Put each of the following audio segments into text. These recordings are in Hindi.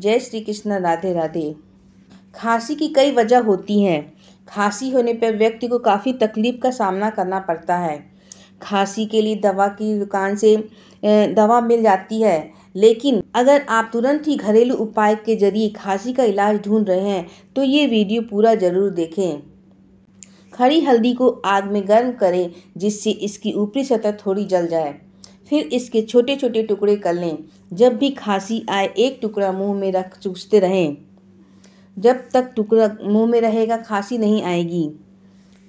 जय श्री कृष्ण राधे राधे खांसी की कई वजह होती हैं खांसी होने पर व्यक्ति को काफ़ी तकलीफ़ का सामना करना पड़ता है खांसी के लिए दवा की दुकान से दवा मिल जाती है लेकिन अगर आप तुरंत ही घरेलू उपाय के जरिए खांसी का इलाज ढूंढ रहे हैं तो ये वीडियो पूरा ज़रूर देखें खड़ी हल्दी को आग में गर्म करें जिससे इसकी ऊपरी सतह थोड़ी जल जाए फिर इसके छोटे छोटे टुकड़े कर लें जब भी खांसी आए एक टुकड़ा मुंह में रख चूसते रहें जब तक टुकड़ा मुंह में रहेगा खांसी नहीं आएगी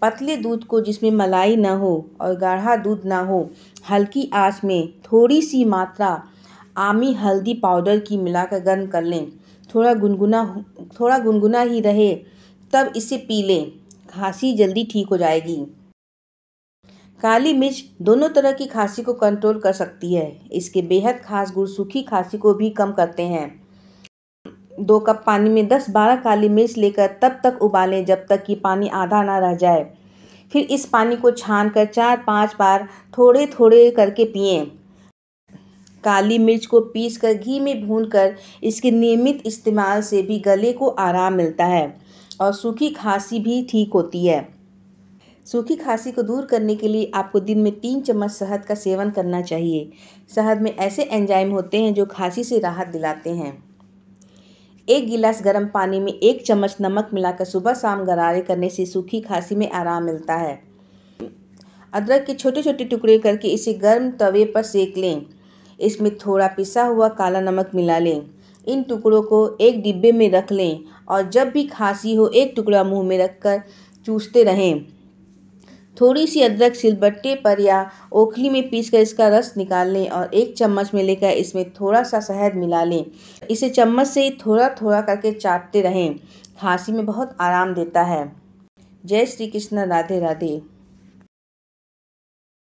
पतले दूध को जिसमें मलाई ना हो और गाढ़ा दूध ना हो हल्की आँच में थोड़ी सी मात्रा आमी हल्दी पाउडर की मिलाकर गर्म कर लें थोड़ा गुनगुना थोड़ा गुनगुना ही रहे तब इसे पी लें खांसी जल्दी ठीक हो जाएगी काली मिर्च दोनों तरह की खांसी को कंट्रोल कर सकती है इसके बेहद खास गुण सूखी खांसी को भी कम करते हैं दो कप पानी में दस बारह काली मिर्च लेकर तब तक उबालें जब तक कि पानी आधा ना रह जाए फिर इस पानी को छान कर चार पाँच बार थोड़े थोड़े करके पिए काली मिर्च को पीस कर घी में भून कर इसके नियमित इस्तेमाल से भी गले को आराम मिलता है और सूखी खांसी भी ठीक होती है सूखी खांसी को दूर करने के लिए आपको दिन में तीन चम्मच शहद का सेवन करना चाहिए शहद में ऐसे एंजाइम होते हैं जो खांसी से राहत दिलाते हैं एक गिलास गर्म पानी में एक चम्मच नमक मिलाकर सुबह शाम गरारे करने से सूखी खांसी में आराम मिलता है अदरक के छोटे छोटे टुकड़े करके इसे गर्म तवे पर सेक लें इसमें थोड़ा पिसा हुआ काला नमक मिला लें इन टुकड़ों को एक डिब्बे में रख लें और जब भी खांसी हो एक टुकड़ा मुंह में रखकर चूसते रहें थोड़ी सी अदरक सिलबट्टे पर या ओखली में पीसकर इसका रस निकाल लें और एक चम्मच में लेकर इसमें थोड़ा सा शहद मिला लें इसे चम्मच से ही थोड़ा थोड़ा करके चाटते रहें खांसी में बहुत आराम देता है जय श्री कृष्ण राधे राधे